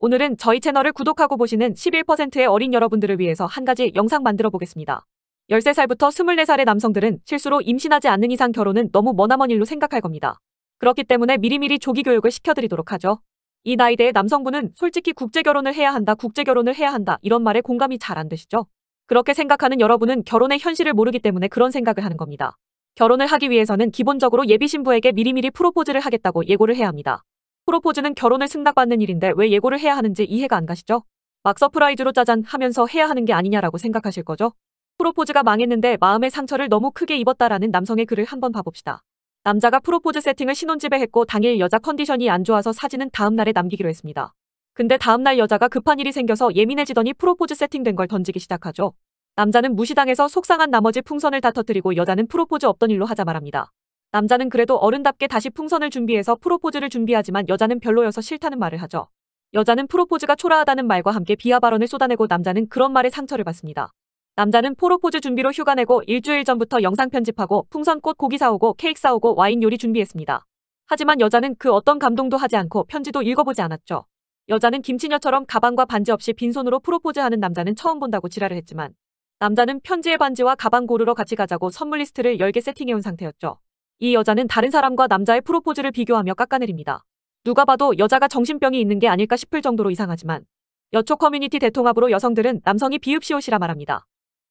오늘은 저희 채널을 구독하고 보시는 11%의 어린 여러분들을 위해서 한 가지 영상 만들어 보겠습니다. 13살부터 24살의 남성들은 실수로 임신하지 않는 이상 결혼은 너무 머나먼 일로 생각할 겁니다. 그렇기 때문에 미리미리 조기 교육을 시켜드리도록 하죠. 이 나이대의 남성분은 솔직히 국제결혼을 해야 한다, 국제결혼을 해야 한다 이런 말에 공감이 잘 안 되시죠? 그렇게 생각하는 여러분은 결혼의 현실을 모르기 때문에 그런 생각을 하는 겁니다. 결혼을 하기 위해서는 기본적으로 예비 신부에게 미리미리 프로포즈를 하겠다고 예고를 해야 합니다. 프로포즈는 결혼을 승낙받는 일인데 왜 예고를 해야 하는지 이해가 안 가시죠? 막 서프라이즈로 짜잔 하면서 해야 하는 게 아니냐라고 생각하실 거죠? 프로포즈가 망했는데 마음의 상처를 너무 크게 입었다라는 남성의 글을 한번 봐봅시다. 남자가 프로포즈 세팅을 신혼집에 했고 당일 여자 컨디션이 안 좋아서 사진은 다음날에 남기기로 했습니다. 근데 다음날 여자가 급한 일이 생겨서 예민해지더니 프로포즈 세팅된 걸 던지기 시작하죠. 남자는 무시당해서 속상한 나머지 풍선을 다 터뜨리고 여자는 프로포즈 없던 일로 하자 말합니다. 남자는 그래도 어른답게 다시 풍선을 준비해서 프로포즈를 준비하지만 여자는 별로여서 싫다는 말을 하죠. 여자는 프로포즈가 초라하다는 말과 함께 비하 발언을 쏟아내고 남자는 그런 말에 상처를 받습니다. 남자는 프로포즈 준비로 휴가 내고 일주일 전부터 영상 편집하고 풍선꽃 고기 사오고 케이크 사오고 와인 요리 준비했습니다. 하지만 여자는 그 어떤 감동도 하지 않고 편지도 읽어보지 않았죠. 여자는 김치녀처럼 가방과 반지 없이 빈손으로 프로포즈하는 남자는 처음 본다고 지랄을 했지만 남자는 편지에 반지와 가방 고르러 같이 가자고 선물 리스트를 10개 세팅해온 상태였죠. 이 여자는 다른 사람과 남자의 프로포즈를 비교하며 깎아내립니다. 누가 봐도 여자가 정신병이 있는 게 아닐까 싶을 정도로 이상하지만 여초 커뮤니티 대통합으로 여성들은 남성이 비읍시옷이라 말합니다.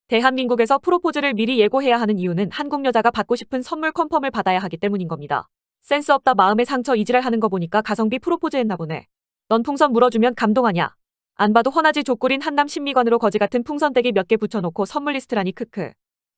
대한민국에서 프로포즈를 미리 예고해야 하는 이유는 한국 여자가 받고 싶은 선물 컨펌을 받아야 하기 때문인 겁니다. 센스 없다 마음의 상처 이지을 하는 거 보니까 가성비 프로포즈 했나 보네. 넌 풍선 물어주면 감동하냐. 안 봐도 헌하지 족구린 한남 심미관으로 거지 같은 풍선대기 몇 개 붙여놓고 선물 리스트라니 크크.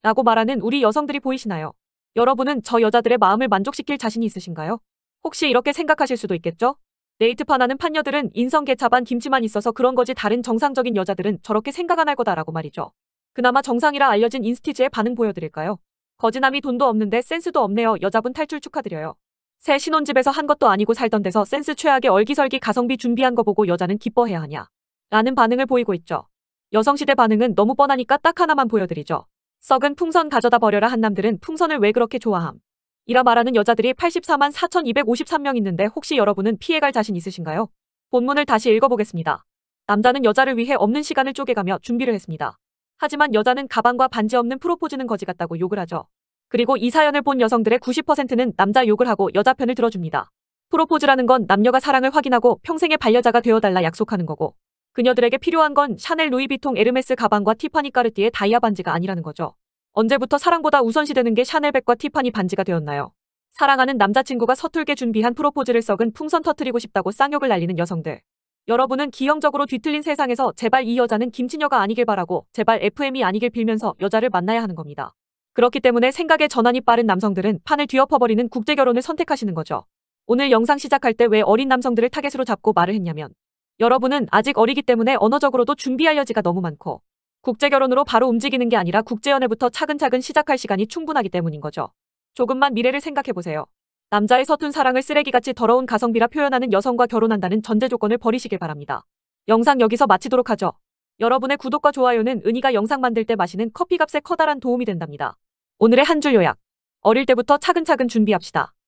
라고 말하는 우리 여성들이 보이시나요? 여러분은 저 여자들의 마음을 만족시킬 자신이 있으신가요? 혹시 이렇게 생각하실 수도 있겠죠? 네이트판 하는 판녀들은 인성개차반 김치만 있어서 그런 거지 다른 정상적인 여자들은 저렇게 생각 안 할 거다라고 말이죠. 그나마 정상이라 알려진 인스티즈의 반응 보여드릴까요? 거지남이 돈도 없는데 센스도 없네요. 여자분 탈출 축하드려요. 새 신혼집에서 한 것도 아니고 살던 데서 센스 최악의 얼기설기 가성비 준비한 거 보고 여자는 기뻐해야 하냐. 라는 반응을 보이고 있죠. 여성시대 반응은 너무 뻔하니까 딱 하나만 보여드리죠. 썩은 풍선 가져다 버려라 한남들은 풍선을 왜 그렇게 좋아함. 이라 말하는 여자들이 84만 4,253명 있는데 혹시 여러분은 피해갈 자신 있으신가요? 본문을 다시 읽어보겠습니다. 남자는 여자를 위해 없는 시간을 쪼개가며 준비를 했습니다. 하지만 여자는 가방과 반지 없는 프로포즈는 거지 같다고 욕을 하죠. 그리고 이 사연을 본 여성들의 90%는 남자 욕을 하고 여자 편을 들어줍니다. 프로포즈라는 건 남녀가 사랑을 확인하고 평생의 반려자가 되어달라 약속하는 거고 그녀들에게 필요한 건 샤넬 루이비통 에르메스 가방과 티파니 까르띠의 다이아 반지가 아니라는 거죠. 언제부터 사랑보다 우선시되는 게 샤넬백과 티파니 반지가 되었나요? 사랑하는 남자친구가 서툴게 준비한 프로포즈를 썩은 풍선 터트리고 싶다고 쌍욕을 날리는 여성들. 여러분은 기형적으로 뒤틀린 세상에서 제발 이 여자는 김치녀가 아니길 바라고 제발 FM이 아니길 빌면서 여자를 만나야 하는 겁니다. 그렇기 때문에 생각의 전환이 빠른 남성들은 판을 뒤엎어버리는 국제결혼을 선택하시는 거죠. 오늘 영상 시작할 때 왜 어린 남성들을 타겟으로 잡고 말을 했냐면 여러분은 아직 어리기 때문에 언어적으로도 준비할 여지가 너무 많고 국제결혼으로 바로 움직이는 게 아니라 국제연애부터 차근차근 시작할 시간이 충분하기 때문인 거죠. 조금만 미래를 생각해보세요. 남자의 서툰 사랑을 쓰레기같이 더러운 가성비라 표현하는 여성과 결혼한다는 전제 조건을 버리시길 바랍니다. 영상 여기서 마치도록 하죠. 여러분의 구독과 좋아요는 은희가 영상 만들 때 마시는 커피값에 커다란 도움이 된답니다. 오늘의 한 줄 요약. 어릴 때부터 차근차근 준비합시다.